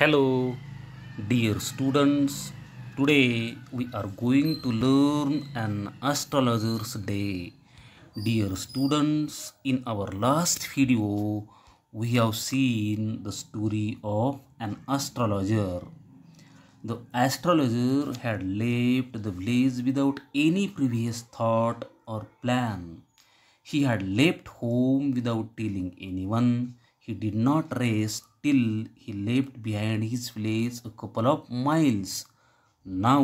Hello dear students today we are going to learn an astrologer's day dear students in our last video we have seen the story of an astrologer the astrologer had left the village without any previous thought or plan he had left home without telling anyone he did not rest till he left behind his place a couple of miles. Now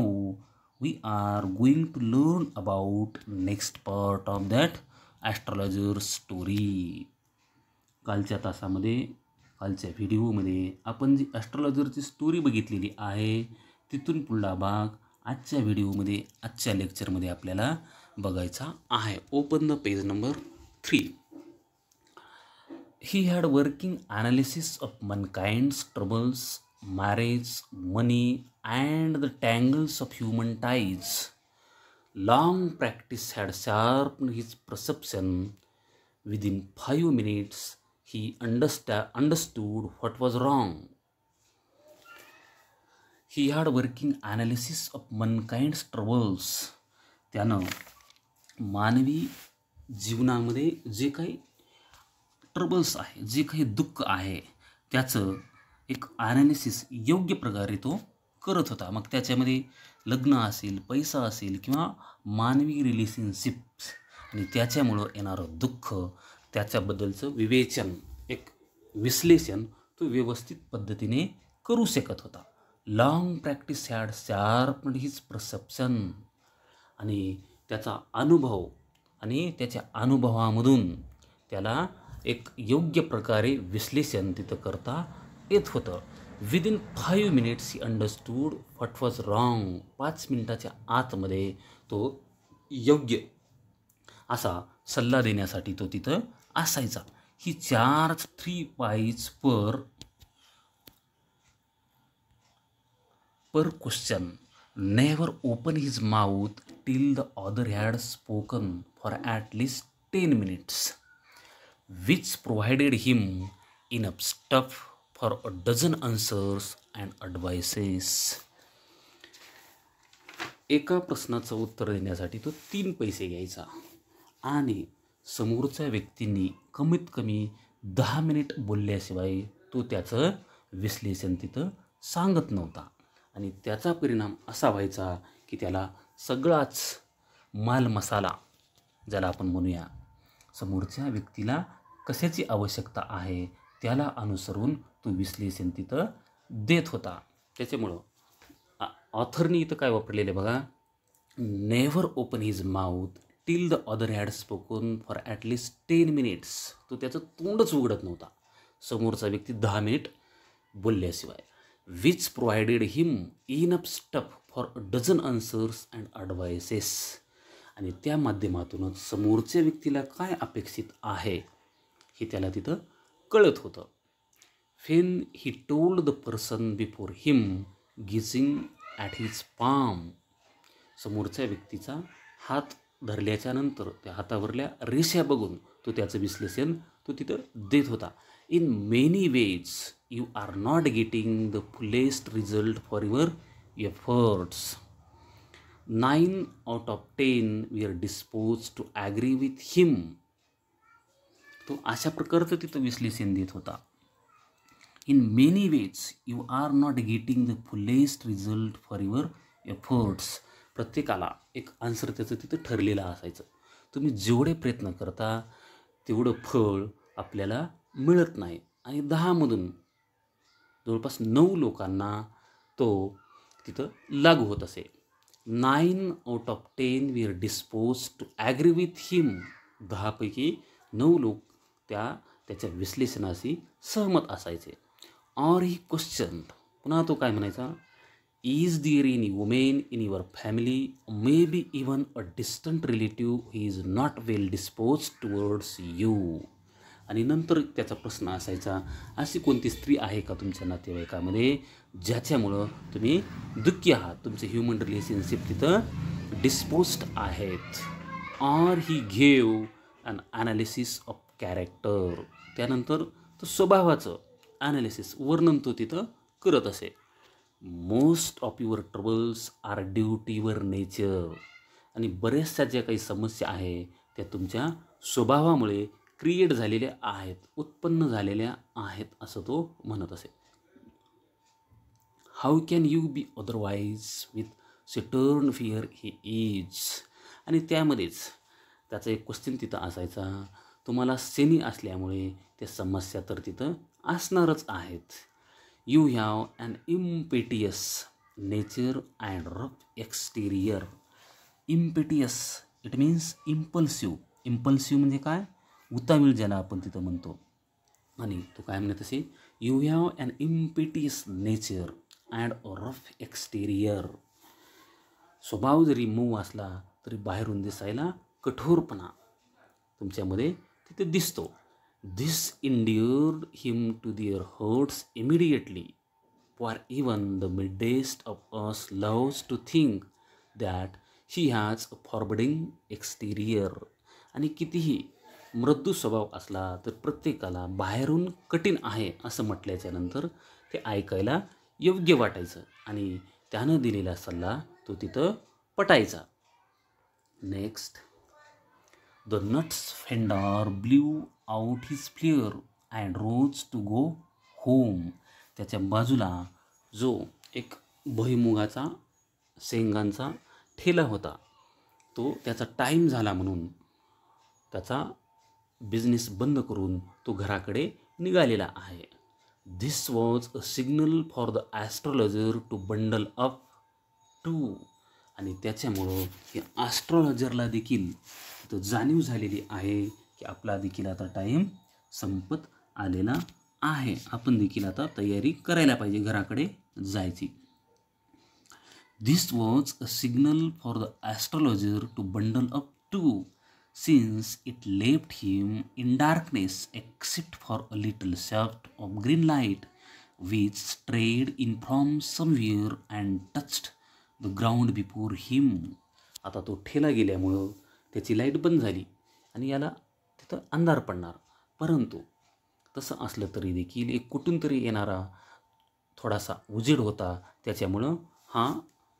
we are going to learn about next part of that astrologer story. कालच्या तासामध्ये कालच्या व्हिडिओमध्ये आपण जी ॲस्ट्रॉलॉजरची story बघितलेली आहे तिथून पुढला भाग आजच्या व्हिडिओमध्ये आजच्या लेक्चरमध्ये आपल्याला बघायचा आहे open the page number three He had working analysis of mankind's troubles, marriage, money, and the tangles of human ties. Long practice had sharpened his perception. Within five minutes, he understood what was wrong. He had working analysis of mankind's troubles. त्यानं मानवी जीवनामध्ये जे काही troubles आहे जे काही दुःख आहे त्याचं एक ॲनालिसिस योग्य प्रकारे तो करत होता मग त्याच्यामध्ये लग्न असेल पैसा असेल किंवा मानवी रिलेशनशिप्स आणि त्याच्यामुळं येणारं दुःख त्याच्याबद्दलचं विवेचन एक विश्लेषण तो व्यवस्थित पद्धतीने करू शकत होता long practice had sharped his perception आणि त्याचा अनुभव आणि त्याच्या अनुभवामधून त्याला एक योग्य प्रकारे विश्लेषण तिथं करता येत होतं in five minutes he understood what was wrong पाच मिनिटाच्या आतमध्ये तो योग्य असा सल्ला देण्यासाठी तो तिथं असायचा he charge three pies per per question never open his mouth till the other had spoken for at least ten minutes which provided him enough stuff for a dozen answers and advices. एका प्रश्नाचं उत्तर देण्यासाठी तो तीन पैसे घ्यायचा आणि समोरच्या व्यक्तींनी कमीत कमी दहा मिनिट बोलल्याशिवाय तो त्याचं विश्लेषण तिथं सांगत नव्हता आणि त्याचा परिणाम असा व्हायचा की त्याला सगळाच मालमसाला ज्याला आपण म्हणूया समोरच्या व्यक्तीला कशाची आवश्यकता आहे त्याला अनुसरून तो विश्लेषण तिथं देत होता त्याच्यामुळं ऑथरनी इथं काय वापरलेलं आहे बघा never open his mouth till the other had spoken for at least ten minutes तो त्याचं तोंडच उघडत नव्हता समोरचा व्यक्ती दहा मिनिट बोलल्याशिवाय which provided him enough stuff for a dozen answers and advices आणि त्या माध्यमातूनच समोरच्या व्यक्तीला काय अपेक्षित आहे हे त्याला तिथं कळत होतं when he told the person before him gazing at his palm समोरच्या व्यक्तीचा हात धरल्याच्यानंतर त्या हातावरल्या रेषा बघून तो त्याचं विश्लेषण तो तिथं देत होता in many ways you are not getting the fullest result for your efforts nine out of ten we are dispose to agree with him तो अशा प्रकारचं तिथं विश्लेषण देत होता in many ways you are not getting the fullest result for your efforts प्रत्येकाला एक answer त्याचं तिथं ठरलेलं असायचं तुम्ही जेवढे प्रयत्न करता तेवढं फळ आपल्याला मिळत नाही आणि दहामधून जवळपास नऊ लोकांना तो तिथं लागू होत असे nine out of ten we are dispose to agree with him दहापैकी नऊ लोक त्या त्याच्या विश्लेषणाशी सहमत असायचे ऑर ही क्वेश्चन पुन्हा तो काय म्हणायचा is there in woman in your family maybe even a distant relative he is not well dispose towards you आणि नंतर त्याचा प्रश्न असायचा अशी कोणती स्त्री आहे का तुमच्या नातेवाईकामध्ये ज्याच्यामुळं तुम्ही दुःखी आहात तुमचे ह्युमन रिलेशनशिप तिथं डिस्पोज्ड आहेत are he gave an analysis of character त्यानंतर तो स्वभावाचं ॲनालिसिस वर्णन तो तिथं करत असे most of your troubles are due to your nature आणि बऱ्याचशा ज्या काही समस्या आहे त्या तुमच्या स्वभावामुळे क्रिएट झालेल्या आहेत उत्पन्न झालेल्या आहेत असं तो म्हणत असे how can you be otherwise with turn fear he is आणि त्यामध्येच त्याचा एक क्वेश्चन तिथं असायचा तुम्हाला सेनी असल्यामुळे त्या समस्या तर तिथं असणारच आहेत you have an impetuous nature and rough exterior impetuous it means impulsive impulsive म्हणजे काय उतावीळ ज्याला आपण तिथं म्हणतो आणि तो काय म्हणत असे you have an impetuous nature and rough exterior स्वभाव जरी मऊ असला तरी बाहेरून दिसायला कठोरपणा तुमच्यामध्ये तिथे दिसतो this endeared him to their hearts immediately for even the mildest of us loves to think that he has a forbidding exterior आणि कितीही मृदू स्वभाव असला तर प्रत्येकाला बाहेरून कठीण आहे असं म्हटल्याच्या नंतर ते ऐकायला योग्य वाटायचं आणि त्यानं दिलेला सल्ला तो तिथं पटायचा next the nuts fender blew out his flare and rose to go home त्याच्या बाजूला जो एक भुईमुगाचा शेंगांचा ठेला होता तो त्याचा टाईम झाला म्हणून त्याचा बिझनेस बंद करून तो घराकडे निघालेला आहे this was a signal for the astrologer to bundle up too आणि त्याच्यामुळं ॲस्ट्रॉलॉजरला देखील तर जाणीव झालेली आहे की आपला देखील आता टाईम संपत आलेला आहे आपण देखील आता तयारी करायला पाहिजे घराकडे जायची this was a signal for the astrologer to bundle up too since it left him in darkness except for a little shaft of green light which strayed in from somewhere and touched the ground before him आता तो ठेला गेल्यामुळं त्याची light बंद झाली आणि याला तिथं अंधार पडणार परंतु तसं असलं तरी देखील एक कुठून तरी येणारा थोडासा उजेड होता त्याच्यामुळं हा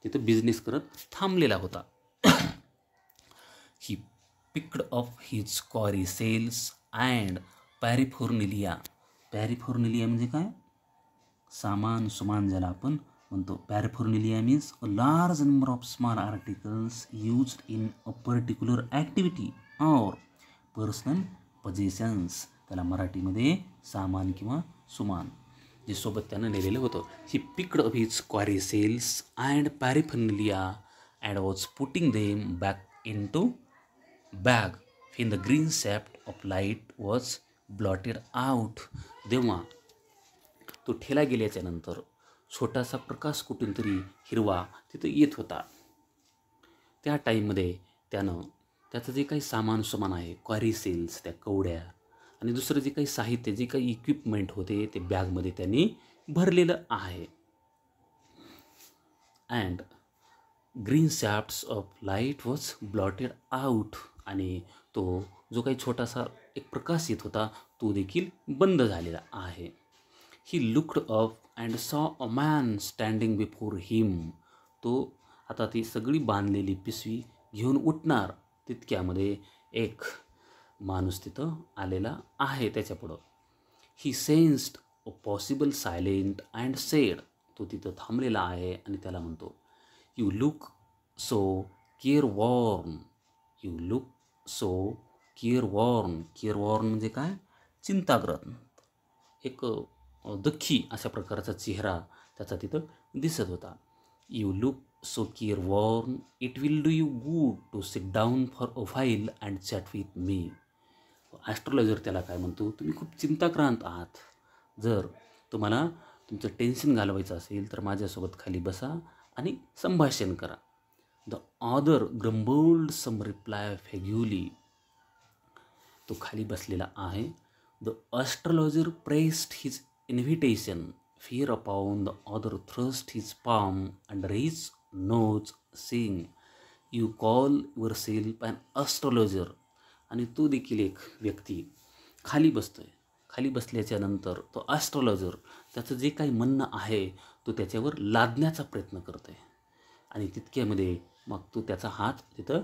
तिथं बिझनेस करत थांबलेला होता he picked off his cowrie shells and paraphernalia paraphernalia म्हणजे काय सामान सुमान ज्याला आपण म्हणतो paraphernalia means a large number of small articles use in a particular activity or personal possessions त्याला मराठीमध्ये सामान किंवा सुमान जे सोबत त्यानं लिहिलेलं होतं he picked off his cowrie shells and paraphernalia and was putting them back into bag in the green shaft of light was blotted out देव्हा तो ठेला गेल्याच्यानंतर छोटासा प्रकाश कुठून तरी हिरवा तिथं येत होता त्या टाईममध्ये त्यानं त्याचं जे काही सामान सुमान आहे क्वारी त्या कवड्या आणि दुसरं जे काही साहित्य जे काही इक्विपमेंट होते ते बॅगमध्ये त्यांनी भरलेलं आहे and green shafts of light was blotted out आणि तो जो काही छोटासा एक प्रकाश येत होता तो देखील बंद झालेला आहे he looked off and saw a man standing before him तो आता ती सगळी बांधलेली पिशवी घेऊन उठणार तितक्यामध्ये एक माणूस तिथं आलेला आहे त्याच्यापुढं he sensed a possible silent and said तो तिथं थांबलेला आहे आणि त्याला म्हणतो you look so careworn you look so careworn careworn म्हणजे काय चिंताग्रत एक दख्खी अशा प्रकारचा चेहरा त्याचा तिथं दिसत होता you look so careworn it will do you good to sit down for a while and chat with me astrologer त्याला काय म्हणतो तुम्ही खूप चिंताक्रांत आहात जर तुम्हाला तुमचं टेन्शन घालवायचं असेल तर माझ्यासोबत खाली बसा आणि संभाषण करा the other grumbled some reply vaguely तो खाली बसलेला आहे the astrologer pressed his invitation, fear upon the other thrust his palm and raise notes, you You call yourself an astrologer. आणि तो देखील एक व्यक्ती खाली बसतो आहे खाली बसल्याच्या नंतर तो ॲस्ट्रॉलॉजर त्याचं जे काही म्हणणं आहे तो त्याच्यावर लादण्याचा प्रयत्न करतो आहे आणि तितक्यामध्ये मग तो त्याचा हात तिथं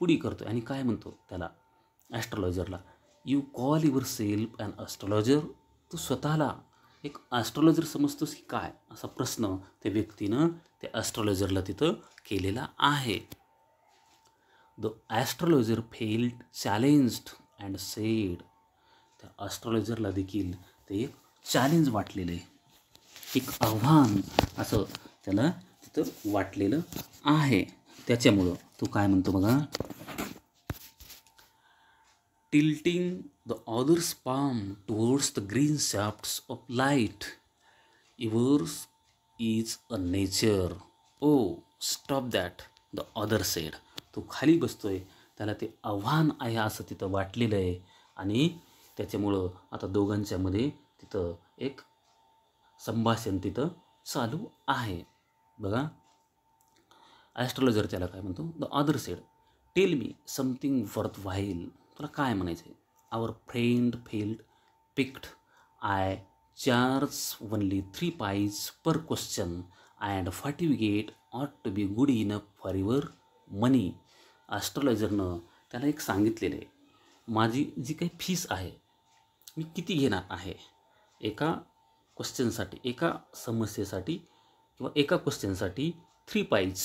पुढी करतो आणि काय म्हणतो त्याला ॲस्ट्रॉलॉजरला you call yourself and astrologer तू स्वतःला एक ॲस्ट्रॉलॉजर समजतोस की काय असा प्रश्न त्या व्यक्तीनं त्या ॲस्ट्रॉलॉजरला तिथं केलेला आहे the astrologer felt challenged and said त्या ॲस्ट्रॉलॉजरला देखील ते एक चॅलेंज वाटलेलं आहे एक आव्हान असं त्याला तिथं वाटलेलं आहे त्याच्यामुळं तू काय म्हणतो बघा tilting the other's palm towards the green shafts of light yours is a nature O stop that द other सेड तो खाली बसतोय त्याला ते आव्हान आहे असं तिथं वाटलेलं आहे आणि त्याच्यामुळं आता दोघांच्यामध्ये तिथं एक संभाषण तिथं चालू आहे बघा ॲस्ट्रॉलॉजर त्याला काय म्हणतो the other said tell me something worthwhile तुला काय म्हणायचं आहे our friend felt piqued I charge only three pies per question and you get ought to be good a for your money ॲस्ट्रॉलॉजरनं त्याला एक सांगितलेलं आहे माझी जी काही फीस आहे मी किती घेणार आहे एका क्वेश्चनसाठी एका समस्येसाठी किंवा एका क्वेश्चनसाठी थ्री पाईज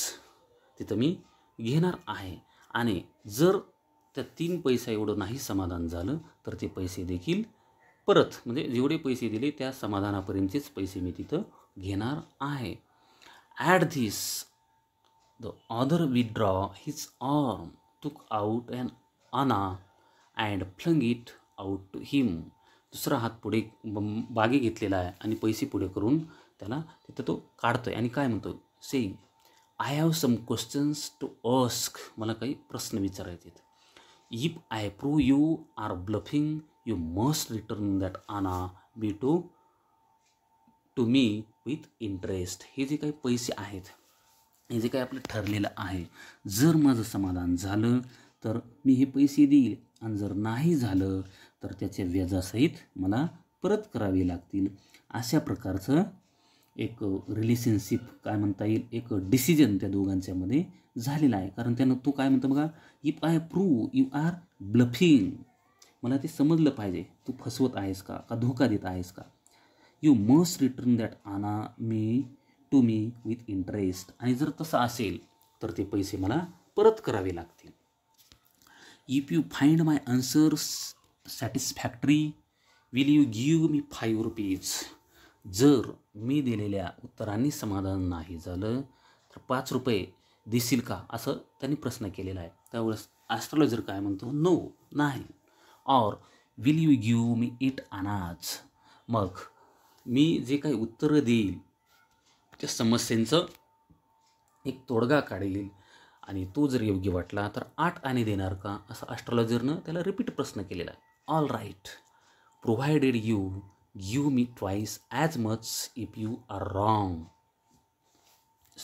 तिथं मी घेणार आहे आणि जर त्या तीन पैसा एवढं नाही समाधान झालं तर ते पैसे देखील परत म्हणजे जेवढे पैसे दिले त्या समाधानापर्यंतचेच पैसे मी तिथं घेणार आहे at this the other withdraw his arm took out and anna and flung it out to him दुसरा हात पुढे बागे घेतलेला आहे आणि पैसे पुढे करून त्याला तिथं तो काढतो आहे आणि काय म्हणतो same I have some questions to ask मला काही प्रश्न विचारायचे आहेत if I prove you are bluffing you must return that anna be to to me with interest हे जे काही पैसे आहेत हे जे काही आपलं ठरलेलं आहे जर माझं समाधान झालं तर मी हे पैसे देईल आणि जर नाही झालं तर त्याच्या व्याजासहित मला परत करावे लागतील अशा प्रकारचं एक रिलेशनशिप काय म्हणता येईल एक डिसिजन त्या दोघांच्यामध्ये झालेला आहे कारण त्यानं तो काय म्हणतो बघा if I prove you are bluffing मला ते समजलं पाहिजे तू फसवत आहेस का का धोका देत आहेस का you must return that anna me to me with interest आणि जर तसं असेल तर ते पैसे मला परत करावे लागतील if you find my answer satisfactory will you give me five rupees जर मी दिलेल्या उत्तरांनी समाधान नाही झालं तर पाच रुपये दिसतील का असं त्यांनी प्रश्न केलेला आहे त्यावेळेस ॲस्ट्रॉलॉजर काय म्हणतो नो नाही or will you give me eight annas मग मी जे काही उत्तरं देईल त्या समस्यांचं एक तोडगा काढेल आणि तो जर योग्य वाटला तर आठ आणि देणार का असं ॲस्ट्रॉलॉजरनं त्याला रिपीट प्रश्न केलेला आहे all right provided you give me twice as much if you are wrong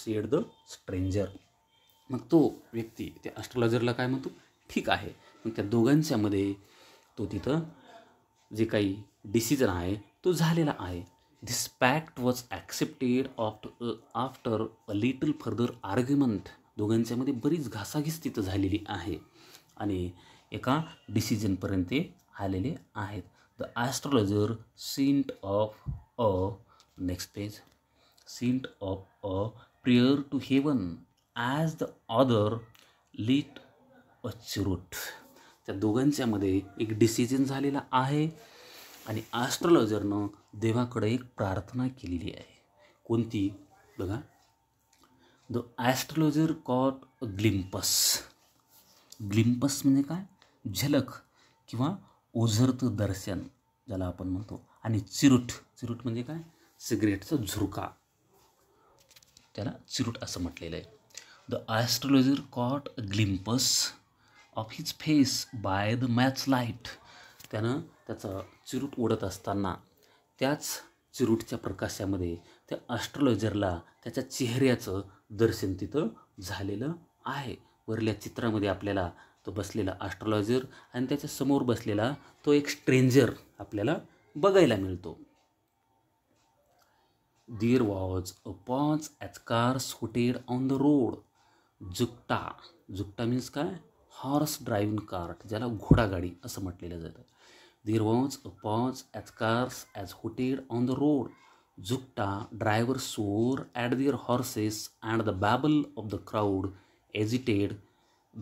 said the stranger मग तो व्यक्ती त्या ॲस्ट्रॉलॉजरला काय म्हणतो ठीक आहे मग त्या दोघांच्यामध्ये तो तिथं जे काही डिसिजन आहे तो झालेला आहे this pact was accepted after after a little further argument दोघांच्यामध्ये बरीच घासाघीस तिथं झालेली आहे आणि एका डिसिजनपर्यंत ते आलेले आहेत the astrologer sent off a next page sent off a prayer to heaven as the other lit a cheroot त्या दोघांच्यामध्ये एक डिसिजन झालेला आहे आणि ॲस्ट्रॉलॉजरनं देवाकडे एक प्रार्थना केलेली आहे कोणती बघा the astrologer caught a glimpse glimpse म्हणजे काय झलक किंवा ओझरत दर्शन ज्याला आपण म्हणतो आणि चिरूट चिरूट म्हणजे काय सिगरेटचा झुरका त्याला चिरूट असं म्हटलेलं आहे the astrologer caught glimpse of his face by the match light त्यानं त्याचं चिरूट उडत असताना त्याच चिरूटच्या प्रकाशामध्ये त्या ॲस्ट्रॉलॉजरला त्याच्या चेहऱ्याचं दर्शन तिथं झालेलं आहे वरल्या चित्रामध्ये आपल्याला तो बसलेला ॲस्ट्रॉलॉजर आणि त्याच्या समोर बसलेला तो एक स्ट्रेंजर आपल्याला बघायला मिळतो दिअर वॉज अ पॉच as car suited on the road जुक्टा जुक्टा means काय हॉर्स ड्रायव्हिंग कार्ट ज्याला घोडागाडी असं म्हटलेलं जातं देर once a Pond's as cars as होटेड on the road झुकटा driver सोर at dear horses and the Wavell of the crowd agitated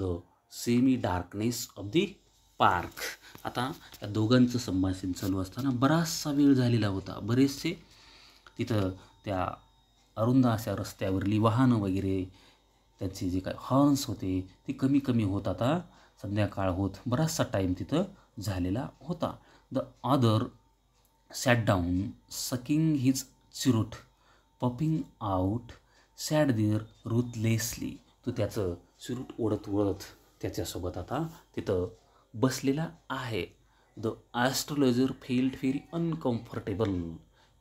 the semi darkness of the park आता या दोघांचं संभाषण चालू असताना बराचसा वेळ झालेला होता बरेचसे तिथं त्या अरुंद अशा रस्त्यावरली वाहनं वगैरे त्याचे जे काय हॉर्न्स होते ते कमी कमी होत आता संध्याकाळ होत बराचसा टाईम तिथं झालेला होता the other sat down sucking his cheroot puffing out sat there ruthlessly तो त्याचं चिरूट ओढत ओढत त्याच्यासोबत आता तिथं बसलेला आहे the astrologer felt very uncomfortable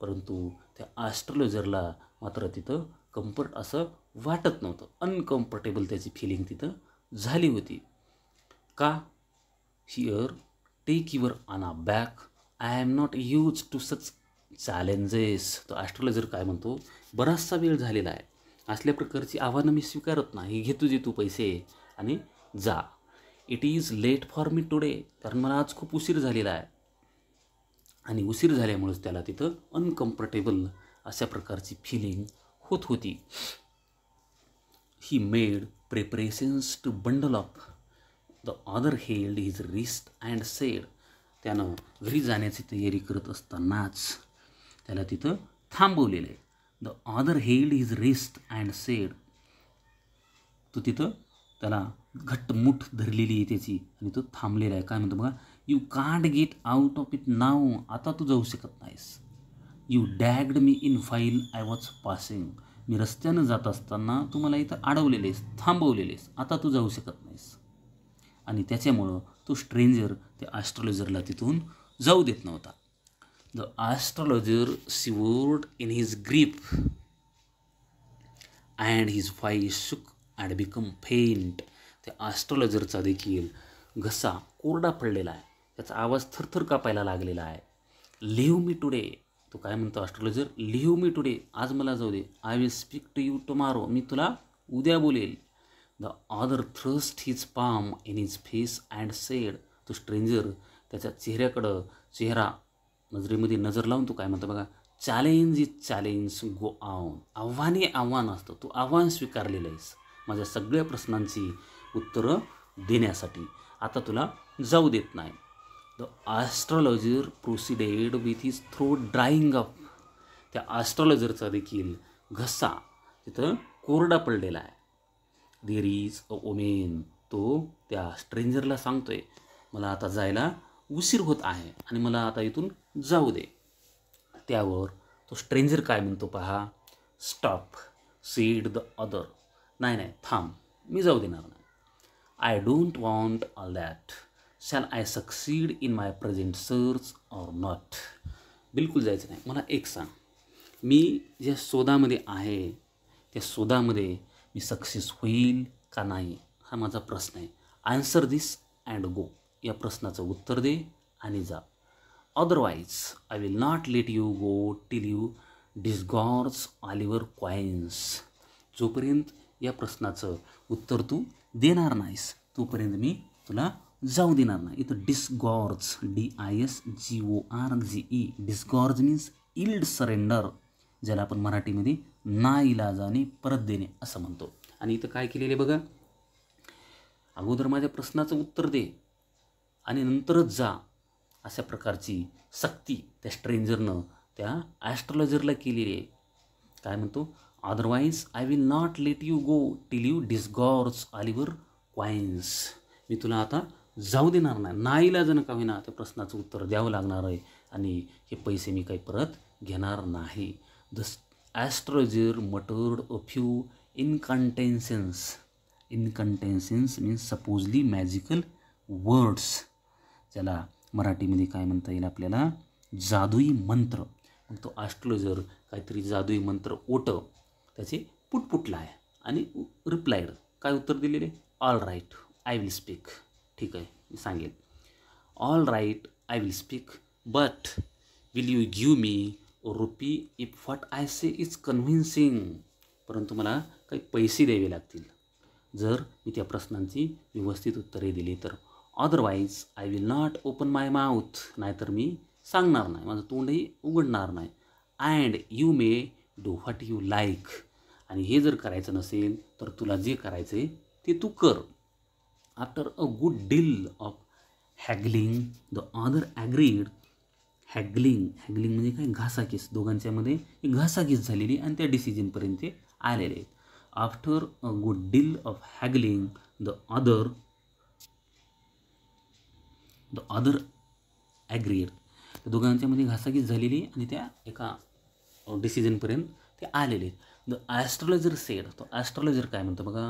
परंतु त्या ॲस्ट्रोलॉजरला मात्र तिथं कम्फर्ट असं वाटत नव्हतं अनकम्फर्टेबल त्याची फिलिंग तिथं झाली होती का here take your anna back I am not use to such challenges तर ॲस्ट्रॉलॉजर काय म्हणतो बराचसा वेळ झालेला आहे असल्या प्रकारची आव्हानं मी स्वीकारत नाही घे जे तू पैसे आणि जा it is late for me today कारण मला आज खूप उशीर झालेला आहे आणि उशीर झाल्यामुळेच त्याला तिथं अनकम्फर्टेबल अशा प्रकारची फिलिंग होत होती he made preparations to bundle up the other held his wrist and said त्यानं घरी जाण्याची तयारी करत असतानाच त्याला तिथं थांबवलेलं आहे the other held his wrist and said तो तिथं त्याला घट्टमुठ धरलेली आहे त्याची आणि तो थांबलेला आहे काय म्हणतो बघा you can't get out of it now आता तू जाऊ शकत नाहीस you dragged me in while I was passing मी रस्त्यानं जात असताना तू मला इथं अडवलेलेस थांबवलेलेस आता तू जाऊ शकत नाहीस आणि त्याच्यामुळं तो स्ट्रेंजर त्या ॲस्ट्रॉलॉजरला तिथून जाऊ देत नव्हता the astrologer shivered in his grip and his voice shook and become faint त्या ॲस्ट्रॉलॉजरचा देखील घसा कोरडा पडलेला आहे त्याचा आवाज थरथर कापायला लागलेला आहे लिव्ह मी टुडे तो काय म्हणतो ॲस्ट्रॉलॉजर लिहू मी टुडे आज मला जाऊ दे I will speak to you tomorrow मी तुला उद्या बोलेल the other thrust his palm in his face and said तो स्ट्रेंजर त्याच्या चेहऱ्याकडं चेहरा नजरेमध्ये नजर लावून तो काय म्हणतो बघा challenge is challenge go on आव्हाने आव्हान असतं तू आव्हान स्वीकारलेलं आहेस माझ्या सगळ्या प्रश्नांची उत्तरं देण्यासाठी आता तुला जाऊ देत नाही the astrologer proceeded with his throw drawing up त्या ॲस्ट्रॉलॉजरचा देखील घसा तिथं कोरडा पडलेला आहे देर इज अ ओमेन तो त्या स्ट्रेंजरला सांगतोय मला आता जायला उशीर होत आहे आणि मला आता इथून जाऊ दे त्यावर तो स्ट्रेंजर काय म्हणतो पहा स्टॉप सीड द अदर नाही नाही थांब मी जाऊ देणार नाही I don't want all that shall I succeed in my present search or not बिलकुल जायचं नाही मला एक सांग मी ज्या शोधामध्ये आहे त्या शोधामध्ये मी सक्सेस होईल का नाही हा माझा प्रश्न आहे आन्सर दिस अँड गो या प्रश्नाचं उत्तर दे आणि जा otherwise I will not let you go till you disgorge all your coins जोपर्यंत या प्रश्नाचं उत्तर तू देणार नाहीस तोपर्यंत मी तुला जाऊ देणार नाही इथं disgorge D I S G O R G E disgorge means yield surrender ज्याला आपण मराठीमध्ये ना इलाजाने परत देणे असं म्हणतो आणि इथं काय केलेले बघा अगोदर माझ्या प्रश्नाचं उत्तर दे आणि नंतरच जा अशा प्रकारची सक्ती त्या स्ट्रेंजरनं त्या ॲस्ट्रॉलॉजरला केलेली आहे काय म्हणतो otherwise I will not let you go till you disgorge all your coins मी तुला आता जाऊ देणार नाही नाईलाजानं का होईना त्या प्रश्नाचं उत्तर द्यावं लागणार आहे आणि हे पैसे मी काही परत घेणार नाही the astrologer muttered a few incantations incantations means supposedly magical words ज्याला मराठीमध्ये काय म्हणता येईल आपल्याला जादुई मंत्र मग तो ॲस्ट्रॉलॉजर काहीतरी जादुई मंत्र ओटं त्याचे पुटपुटला आहे आणि रिप्लायड काय उत्तर दिलेले all right I will speak ठीक आहे मी सांगेन all right I will speak but will you give me rupee if what I say is convincing परंतु मला काही पैसे द्यावे लागतील जर मी त्या प्रश्नांची व्यवस्थित उत्तरे दिली तर otherwise I will not open my mouth नाहीतर मी सांगणार नाही माझं तोंडही उघडणार नाही and you may do what you like आणि हे जर करायचं नसेल तर तुला जे करायचं आहे ते तू कर After a good deal of haggling the other agreed haggling haggling म्हणजे काय घासाकीस दोघांच्यामध्ये एक घासाकीस झालेली आणि त्या डिसिजनपर्यंत ते आलेले आहेत after a good deal of haggling the other the other agreed त्या दोघांच्यामध्ये घासाकीस झालेली आणि त्या एका डिसिजनपर्यंत ते आलेले आहेत द ॲस्ट्रॉलॉजर सेड तो ॲस्ट्रॉलॉजर काय म्हणतो बघा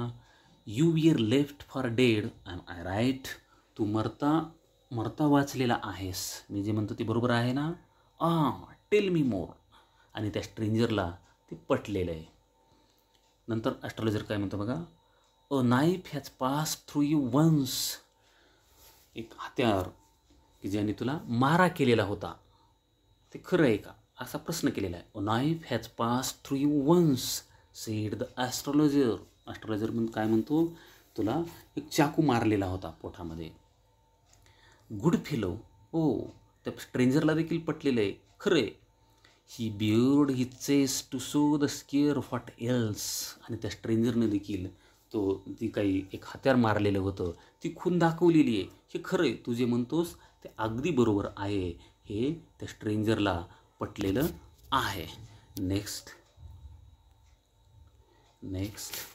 you were left for dead and I right तू मरता मरता वाचलेला आहेस मी जे म्हणतो ते बरोबर आहे ना आ टेल मी मोर आणि त्या स्ट्रेंजरला ते पटलेलं आहे नंतर ॲस्ट्रॉलॉजर काय म्हणतो बघा a knife has pass through you once एक हत्यार की ज्याने तुला मारा केलेला होता ते खरं आहे का असा प्रश्न केलेला आहे a knife has pass through you once said the astrologer astrologer म्हणून काय म्हणतो तुला एक चाकू मारलेला होता पोठामध्ये गुड फिलो हो त्या स्ट्रेंजरला देखील पटलेलं आहे खरं he bared his chest to show the scar what else आणि त्या स्ट्रेंजरने देखील तो ती काही एक हत्यार मारलेलं होतं ती खून दाखवलेली आहे हे खरं आहे तू जे म्हणतोस ते अगदी बरोबर आहे हे त्या स्ट्रेंजरला पटलेलं आहे next next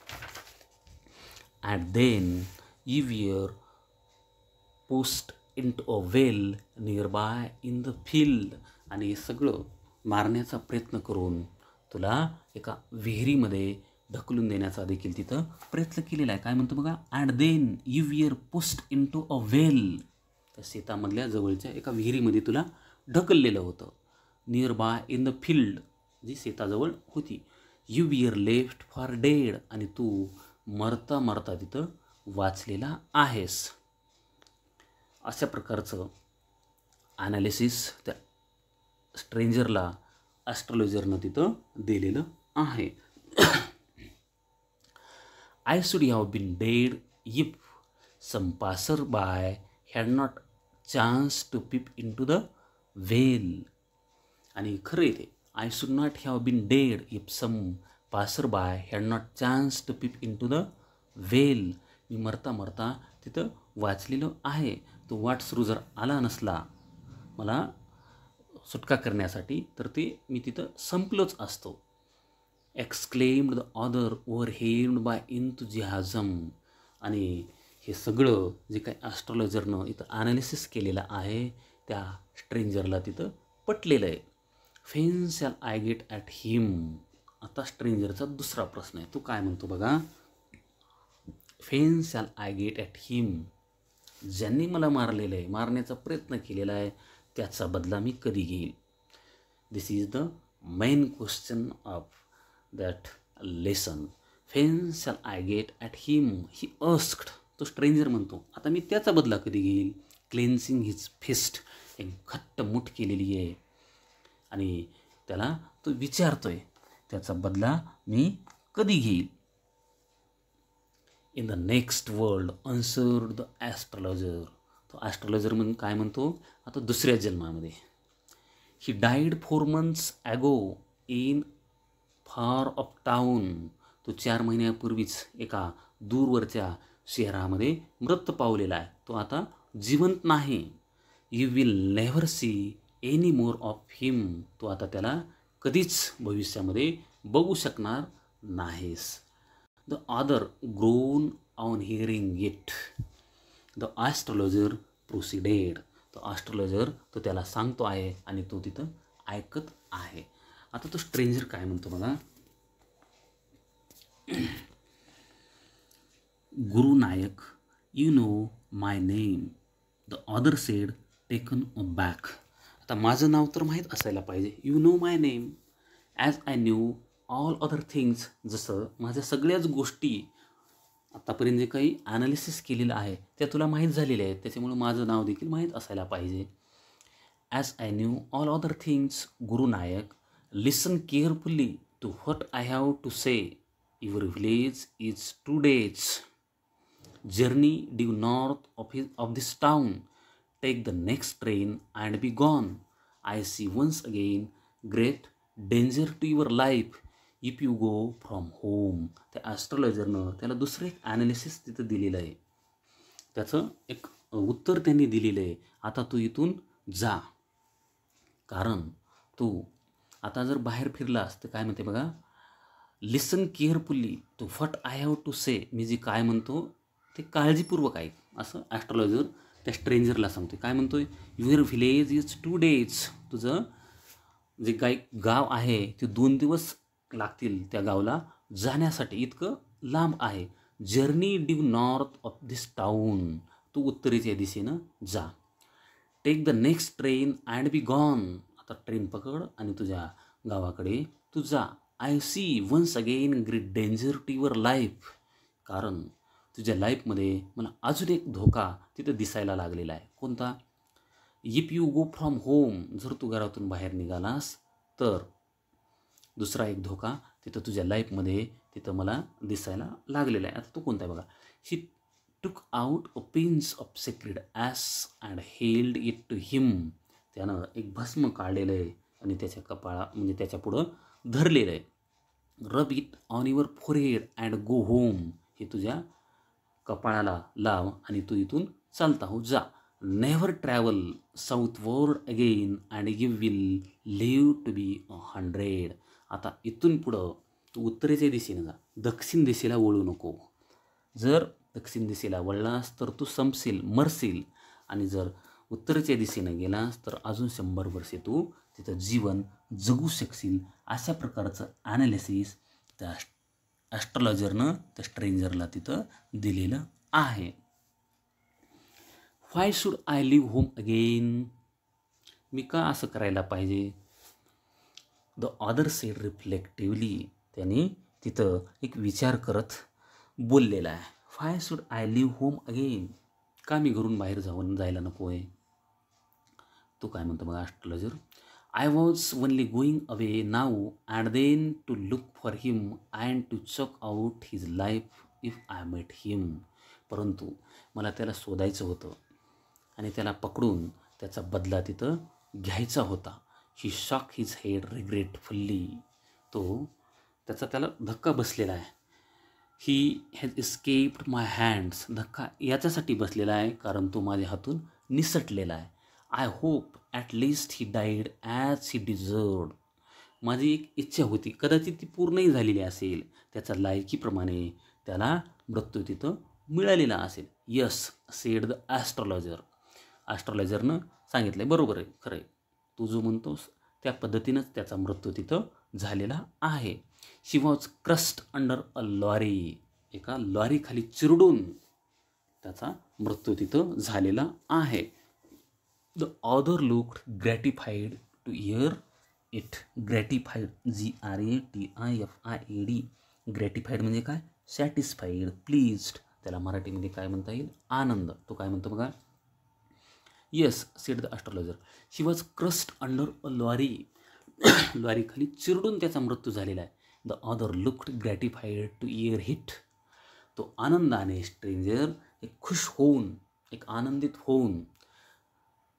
and then you in pushed into a well nearby in the field आणि हे सगळं मारण्याचा प्रयत्न करून तुला एका विहिरीमध्ये ढकलून देण्याचा देखील तिथं प्रयत्न केलेला आहे काय म्हणतो बघा and then you were pushed into a well त्या शेतामधल्या जवळच्या एका विहिरीमध्ये तुला ढकललेलं होतं nearby in the field जी शेताजवळ होती you were left for dead आणि तू मरता मरता तिथं वाचलेला आहेस अशा प्रकारचं ॲनालिसिस त्या स्ट्रेंजरला ॲस्ट्रॉलॉजरनं तिथं दिलेलं आहे I should have been dead if some passer by had not chance to peep into the well आणि खरं इथे I not have been dead if some passer by had not chance to peep into the well मी मरता मरता तिथं वाचलेलो आहे तो वाट सुरू जर आला नसला मला सुटका करण्यासाठी तर ते मी तिथं संपलोच असतो exclaimed the other overwhelmed by enthusiasm आणि हे सगळं जे काही ॲस्ट्रॉलॉजरनं इथं ॲनालिसिस केलेलं आहे त्या स्ट्रेंजरला तिथं पटलेलं आहे when shall I get at him आता स्ट्रेंजरचा दुसरा प्रश्न आहे तो काय म्हणतो बघा when shall I get at him ज्यांनी मला मारलेलं आहे मारण्याचा प्रयत्न केलेला आहे त्याचा बदला मी कधी घेईल this is the main question of that lesson when shall I get at him he asked तो स्ट्रेंजर म्हणतो आता मी त्याचा बदला कधी घेईल क्लेन्सिंग हिज फिस्ट एक घट्ट मुठ केलेली आहे आणि त्याला तो विचारतोय त्याचा बदला मी कधी घेईल in the next world answer the astrologer तो ॲस्ट्रॉलॉजर म्हणून काय म्हणतो आता दुसऱ्या जन्मामध्ये he died four months ago in far off town तो चार महिन्यापूर्वीच एका दूरवरच्या शहरामध्ये मृत पावलेला आहे तो आता जिवंत नाही you will never see any more of him तू आता त्याला कधीच भविष्यामध्ये बघू शकणार नाहीस the other groaned on hearing it the astrologer proceeded तो ॲस्ट्रॉलॉजर तो त्याला सांगतो आहे आणि तो तिथं ऐकत आहे आता तो स्ट्रेंजर काय म्हणतो बघा Guru Nayak you know my name the other said taken aback आता माझं नाव तर माहीत असायला पाहिजे you know my name as I knew all other things जसं माझ्या सगळ्याच गोष्टी आत्तापर्यंत जे काही ॲनालिसिस केलेलं आहे त्या तुला माहीत झालेल्या आहेत त्याच्यामुळं माझं नाव देखील माहीत असायला पाहिजे as I knew all other things Gurunayak listen carefully to what I have to say your village is two days journey due north of his of this town the next train I and be gone I see once again great danger to your life if you go from home त्या ॲस्ट्रॉलॉजरनं त्याला दुसरं एक analysis तिथं दिलेलं आहे त्याचं एक उत्तर त्यांनी दिलेलं आहे आता तू इथून जा कारण तू आता जर बाहेर फिरलास तर काय म्हणते बघा लिसन carefully to what I have to say मी जे काय म्हणतो ते काळजीपूर्वक आहे असं ॲस्ट्रॉलॉजर त्या स्ट्रेंजरला सांगतो काय म्हणतोय your village is two days तुझं जे काही गाव आहे ते दोन दिवस लागतील त्या गावला जाण्यासाठी इतकं लांब आहे journey due north of this town तू उत्तरेच्या दिशेनं जा take the next train and be gone आता ट्रेन पकड आणि तुझ्या गावाकडे तू जा I see once again great danger to your life कारण तुझ्या लाईफमध्ये मला अजून एक धोका तिथं दिसायला लागलेला आहे कोणता if you go from home जर तू घरातून बाहेर निघालास तर दुसरा एक धोका तिथं तुझ्या लाईफमध्ये तिथं मला दिसायला लागलेला आहे आता तो कोणता आहे बघा he took out a pinch of sacred ash and held it to him त्यानं एक भस्म काढलेलं आहे आणि त्याच्या कपाळा म्हणजे त्याच्या पुढं धरलेलं आहे rub it on your forehead and go home हे तुझ्या कपाळाला लाव आणि तू इथून चालता हो जा never travel southward again and you will live to be hundred आता इथून पुढं तू उत्तरेच्या दिशेने जा दक्षिण दिशेला वळू नको जर दक्षिण दिशेला वळलास तर तू संपशील मरशील आणि जर उत्तरेच्या दिशेने गेलास तर अजून शंभर वर्षे तू तिथं जीवन जगू शकशील अशा प्रकारचं ॲनालिसिस त्या ॲस्ट्रॉलॉजरनं त्या स्ट्रेंजरला तिथं दिलेलं आहे why should I leave home again मी का असं करायला पाहिजे द अदर सेड रिफ्लेक्टिव्हली त्यांनी तिथं एक विचार करत बोललेला आहे why should I leave home again का मी घरून बाहेर जाऊन जायला नको आहे तो काय म्हणतो मग astrologer I was only going away now and then to look for him and to chuck out his life if I met him परंतु मला त्याला शोधायचं होतं आणि त्याला पकडून त्याचा बदला तिथं घ्यायचा होता he shook his head regretfully तो त्याचा त्याला धक्का बसलेला आहे ही हॅज इस्केप्ड माय हँड्स धक्का याच्यासाठी बसलेला आहे कारण तो माझ्या हातून निसटलेला आहे I hope at least he died as he deserved माझी एक इच्छा होती कदाचित ती पूर्णही झालेली असेल त्याच्या लायकीप्रमाणे त्याला मृत्यू तिथं मिळालेला असेल यस सेड द ॲस्ट्रॉलॉजर ॲस्ट्रॉलॉजरनं सांगितलं आहे बरोबर आहे खरं आहे तू जो म्हणतोस त्या पद्धतीनंच त्याचा मृत्यू तिथं झालेला आहे she was crushed under a lorry एका लॉरीखाली चिरडून त्याचा मृत्यू तिथं झालेला आहे the other looked gratified to hear it gratified G R A T I F I E D gratified म्हणजे काय सॅटिस्फाईड प्लीज्ड त्याला मराठीमध्ये काय म्हणता येईल आनंद तो काय म्हणतो बघा yes said the astrologer she was crushed under a lorry लॉरीखाली चिरडून त्याचा मृत्यू झालेला आहे the other looked gratified to hear it तो आनंदाने स्ट्रेंजर एक खुश होऊन एक आनंदित होऊन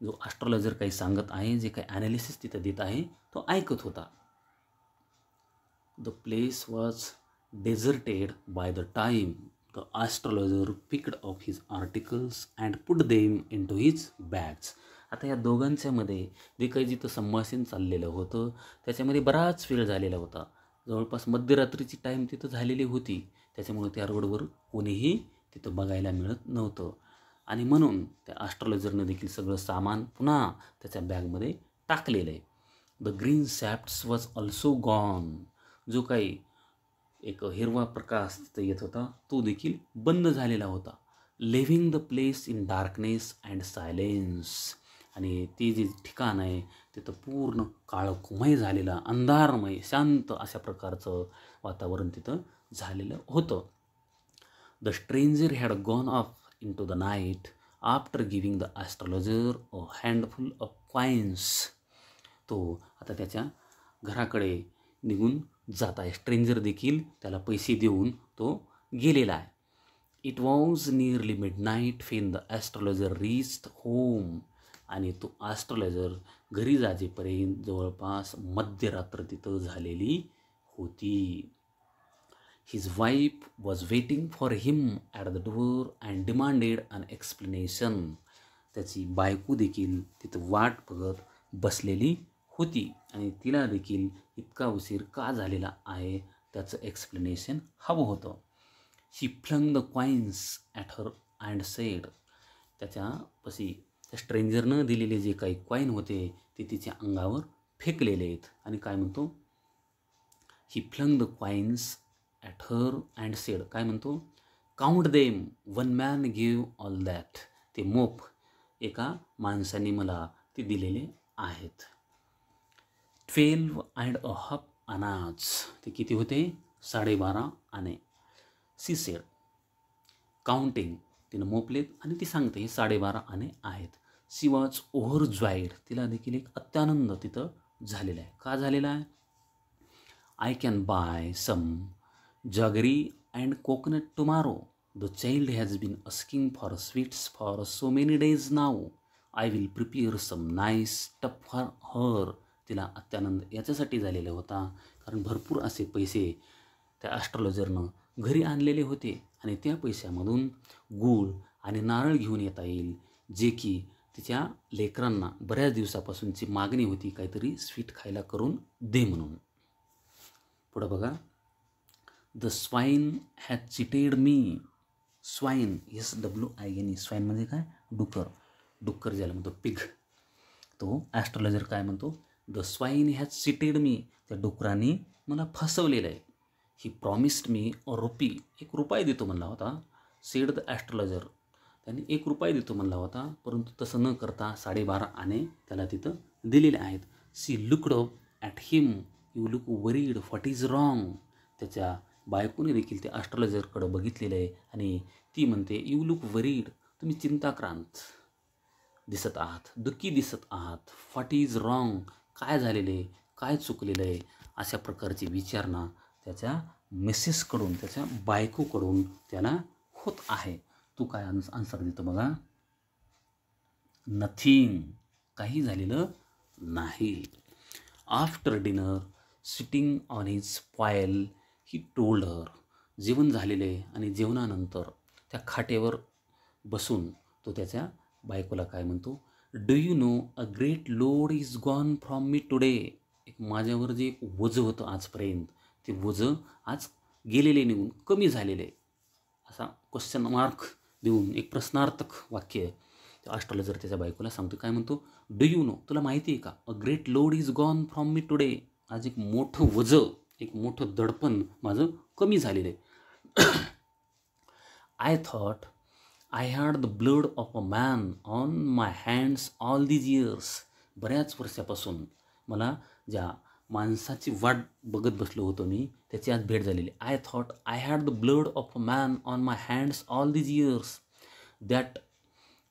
जो ॲस्ट्रॉलॉजर काही सांगत आहे जे काही ॲनालिसिस तिथं देत आहे तो ऐकत होता the place was deserted by the time the astrologer picked off his articles and put them into his bags आता या दोघांच्यामध्ये जे काही जिथं संभाषण चाललेलं होतं त्याच्यामध्ये बराच वेळ झालेला होता जवळपास मध्यरात्रीची टाईम तिथं झालेली होती त्याच्यामुळे त्या रोडवर कोणीही तिथं बघायला मिळत नव्हतं आणि म्हणून त्या ॲस्ट्रॉलॉजरनं देखील सगळं सामान पुन्हा त्याच्या बॅगमध्ये टाकलेलं आहे the green shafts was also gone जो काही एक हिरवा प्रकाश तिथं येत होता तो देखील बंद झालेला होता leaving the place in darkness and silence आणि ते जे ठिकाण आहे तिथं पूर्ण काळकुमय झालेलं अंधारमय शांत अशा प्रकारचं वातावरण तिथं झालेलं होतं the stranger had gone off into the night after giving the astrologer a handful of coins तो आता त्याच्या घराकडे निघून जात आहे स्ट्रेंजर देखील त्याला पैसे देऊन तो गेलेला आहे it was nearly midnight when the astrologer reach home आणि तो ॲस्ट्रॉलॉजर घरी जाजेपर्यंत जवळपास मध्यरात्र तिथं झालेली होती His wife was waiting for him at the door and demanded an explanation. त्याची बायको देखील तिथं वाट बघत बसलेली होती आणि तिला देखील इतका उशीर का झालेला आहे त्याचं एक्सप्लेनेशन हवं होतं she flung the coins at her and said पशी त्या स्ट्रेंजरनं दिलेले जे काही कॉईन होते ते तिच्या अंगावर फेकलेले आहेत आणि काय म्हणतो he flung the coins at her and said काय म्हणतो count them one man give all that ते मोप एका माणसाने मला ते दिलेले आहेत ट्वेल्व अँड अ हफ अनाज ते किती होते साडेबारा आणि सी सेड काउंटिंग तिनं मोपलेत आणि ती सांगते हे साडेबारा आणि आहेत सी वॉज ओव्हर ज्वाईड तिला देखील एक अत्यानंद तिथं झालेला आहे का झालेला आहे I can buy some jaggery and coconut tomorrow the child has been asking for sweets for so many days now I will prepare some nice stuff for her तिला अत्यानंद याच्यासाठी झालेला होता कारण भरपूर असे पैसे त्या ॲस्ट्रॉलॉजरनं घरी आणलेले होते आणि त्या पैशामधून गूळ आणि नारळ घेऊन येता येईल जे की तिच्या लेकरांना बऱ्याच दिवसापासूनची मागणी होती काहीतरी स्वीट खायला करून दे म्हणून पुढं बघा the swine has cheated me swine S W I N E swine म्हणजे काय डुकर डुक्कर ज्याला म्हणतो पिघ तो ॲस्ट्रॉलॉजर काय म्हणतो the swine has cheated me त्या डुकराने मला फसवलेलं आहे he promised me a RuPay एक रुपये देतो म्हणला होता सेड द ॲस्ट्रॉलॉजर त्याने एक रुपये देतो म्हणला होता परंतु तसं न करता साडेबारा आणे त्याला तिथं दिलेले आहेत she looked at him you look worried what is wrong त्याच्या बायकोने देखील ते ॲस्ट्रॉलॉजरकडं बघितलेलं आहे आणि ती म्हणते यू लुक वरीड तुम्ही चिंताक्रांत दिसत आहात दुःखी दिसत आहात व्हॉट इज रॉंग काय झालेलं आहे काय चुकलेलं आहे अशा प्रकारची विचारणा त्याच्या मिसेसकडून त्याच्या बायकोकडून त्याला होत आहे तू काय आन्स आन्सर देतो बघा नथिंग काही झालेलं नाही after dinner sitting on his pyol he told जेवण झालेलं आहे आणि जेवणानंतर त्या खाटेवर बसून तो त्याच्या बायकोला काय म्हणतो do you know a great load is gone from me today एक माझ्यावर जे एक वजं होतं आजपर्यंत ते वजं आज गेलेले निघून कमी झालेले असा क्वेश्चन मार्क देऊन एक प्रश्नार्थक वाक्य ऑस्ट्रॉलॉजर त्याच्या बायकोला सांगतो काय म्हणतो डू यू नो तुला माहिती आहे का a great load is gone from me today आज एक मोठं वजं एक मोठं दडपण माझं कमी झालेलं आहे I thought I had the blood of a man on my hands all these years बऱ्याच वर्षापासून मला ज्या माणसाची वाट बघत बसलो होतो मी त्याची आज भेट झालेली I thought I had the blood of a man on my hands all these years that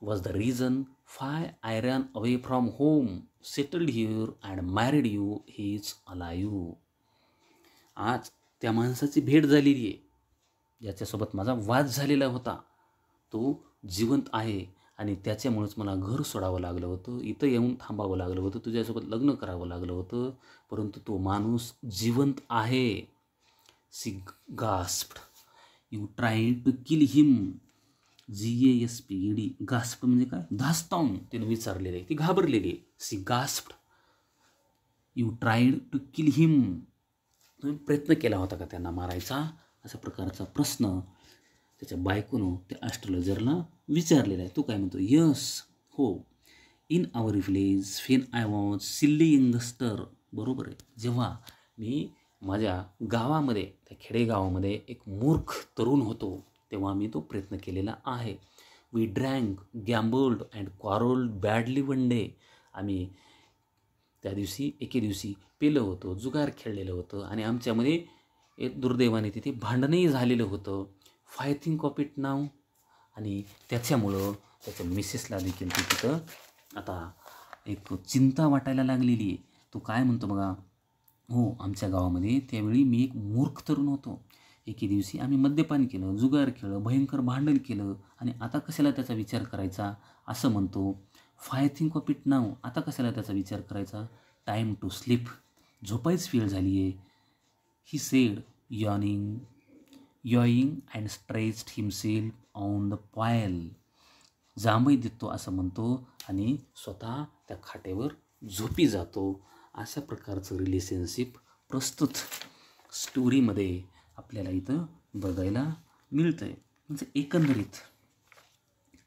was the reason why I ran away from home settled here and married you he is alive आज त्या माणसाची भेट झालेली आहे याच्यासोबत माझा वाद झालेला होता तो जिवंत आहे आणि त्याच्यामुळेच मला घर सोडावं लागलं होतं इथं येऊन थांबावं लागलं होतं तुझ्यासोबत लग्न करावं लागलं होतं परंतु तो माणूस जिवंत आहे she gasped you try to kill him G A S P E D gasp म्हणजे काय धास्तावून तिने विचारलेलं आहे ती घाबरलेली आहे she gasped you try to kill him तुम्ही प्रयत्न केला होता का त्यांना मारायचा असा प्रकारचा प्रश्न त्याच्या बायकोनं त्या ॲस्ट्रॉलॉजरला विचारलेला आहे तो काय म्हणतो यस हो in our village when I was silly youngster बरोबर आहे जेव्हा मी माझ्या गावामध्ये त्या खेडेगावामध्ये एक मूर्ख तरुण होतो तेव्हा मी तो प्रयत्न केलेला आहे we drank gambolled and quarrelled badly one day आम्ही त्या दिवशी एके दिवशी पेलं होतं जुगार खेळलेलं होतं आणि आमच्यामध्ये एक दुर्दैवाने तिथे भांडणही झालेलं होतं फायथिंग कॉपिट नाव आणि त्याच्यामुळं त्याच्या मिसेसला देखील ती तिथं आता एक चिंता वाटायला लागलेली आहे तो काय म्हणतो बघा हो आमच्या गावामध्ये त्यावेळी मी एक मूर्ख तरुण होतो एके दिवशी आम्ही मद्यपान केलं जुगार खेळलं भयंकर भांडण केलं आणि आता कशाला त्याचा विचार करायचा असं म्हणतो why think of it now आता कशाला त्याचा विचार करायचा टाईम टू स्लीप झोपायच फील झाली आहे he said yawning yawning and stressed himself on the pile जांभई देतो असं म्हणतो आणि स्वतः त्या खाटेवर झोपी जातो अशा प्रकारचं रिलेशनशिप प्रस्तुत स्टोरीमध्ये आपल्याला इथं बघायला मिळतं आहे म्हणजे एकंदरीत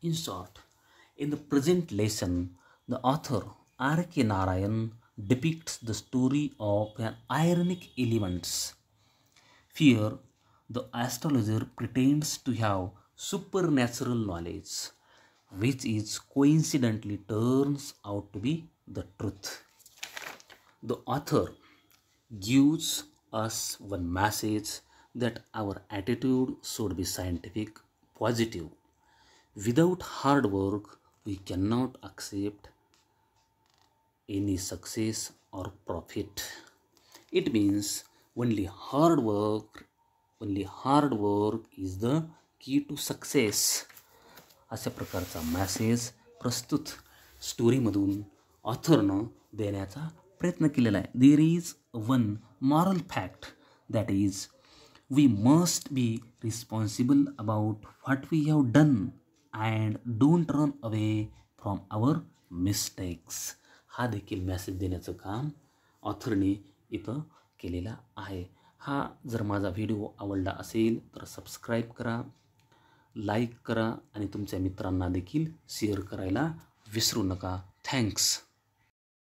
in short In the present lesson, the author R.K. Narayan depicts the story of an ironic elements. Here, the astrologer pretends to have supernatural knowledge, which is coincidentally turns out to be the truth. The author gives us one message that our attitude should be scientific, positive. Without hard work, we cannot accept any success or profit it means only hard work only hard work is the key to success असे प्रकारचा message प्रस्तुत स्टोरीमधून ऑथरनं देण्याचा प्रयत्न केलेला आहे there is one moral fact that is we must be responsible about what we have and don't run away from our mistakes हा देखील message देण्याचं काम ऑथरने इथं केलेला आहे हा जर माझा व्हिडिओ आवडला असेल तर सबस्क्राईब करा लाईक करा आणि तुमच्या मित्रांना देखील शेअर करायला विसरू नका थँक्स